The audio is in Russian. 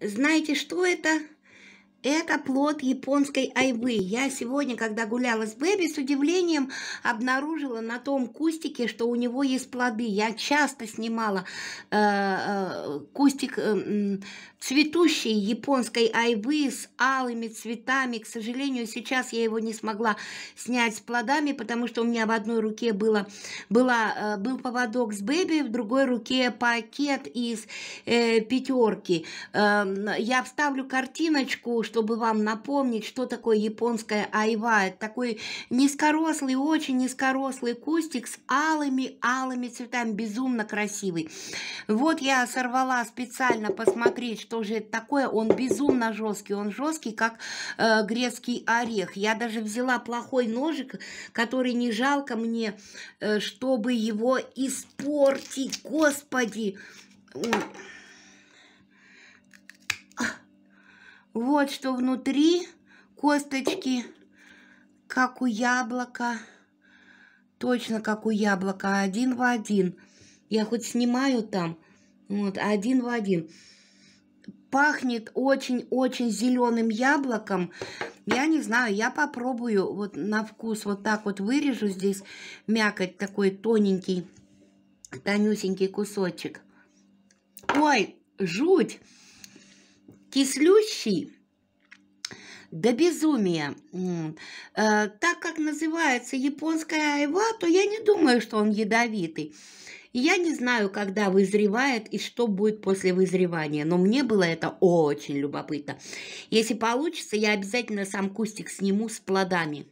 Знаете, что это? Это плод японской айвы. Я сегодня, когда гуляла с Бэби, с удивлением обнаружила на том кустике, что у него есть плоды. Я часто снимала э, э, кустик э, цветущей японской айвы с алыми цветами. К сожалению, сейчас я его не смогла снять с плодами, потому что у меня в одной руке было, была, э, был поводок с бэби, в другой руке пакет из э, пятерки. Э, я вставлю картиночку, чтобы вам напомнить, что такое японская айва. Это такой низкорослый, очень низкорослый кустик с алыми-алыми цветами, безумно красивый. Вот я сорвала с специально посмотреть, что же это такое. Он безумно жесткий, он жесткий, как э, грецкий орех. Я даже взяла плохой ножик, который не жалко мне, э, чтобы его испортить. Господи! Вот что внутри косточки, как у яблока. Точно как у яблока, один в один. Я хоть снимаю там, вот, один в один. Пахнет очень-очень зеленым яблоком. Я не знаю, я попробую вот на вкус вот так вот вырежу здесь мякоть такой тоненький, тонюсенький кусочек. Ой, жуть! Кислющий до безумия. Э, так как называется японская айва, то я не думаю, что он ядовитый. Я не знаю, когда вызревает и что будет после вызревания, но мне было это очень любопытно. Если получится, я обязательно сам кустик сниму с плодами.